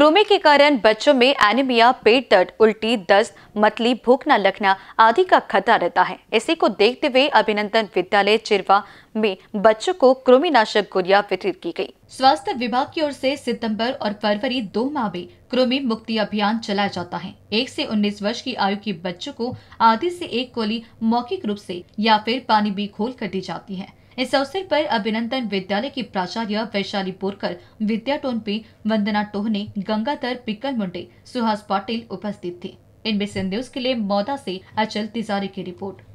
कृमि के कारण बच्चों में एनीमिया पेट दर्द उल्टी दस्त मतली भूख न लगना आदि का खतरा रहता है इसी को देखते हुए अभिनंदन विद्यालय चिरवा में बच्चों को नाशक गुड़िया वितरित की गई। स्वास्थ्य विभाग की ओर से सितंबर और फरवरी दो माह में कृमि मुक्ति अभियान चलाया जाता है एक से उन्नीस वर्ष की आयु के बच्चों को आधी से एक गोली मौखिक रूप से या फिर पानी भी घोल कर दी जाती है इस अवसर पर अभिनंदन विद्यालय की प्राचार्य वैशाली बोरकर विद्या टोनपी वंदना टोहने गंगाधर पिकल मुंडे सुहास पाटिल उपस्थित थे से न्यूज के लिए मौदा से अचल तिजारी की रिपोर्ट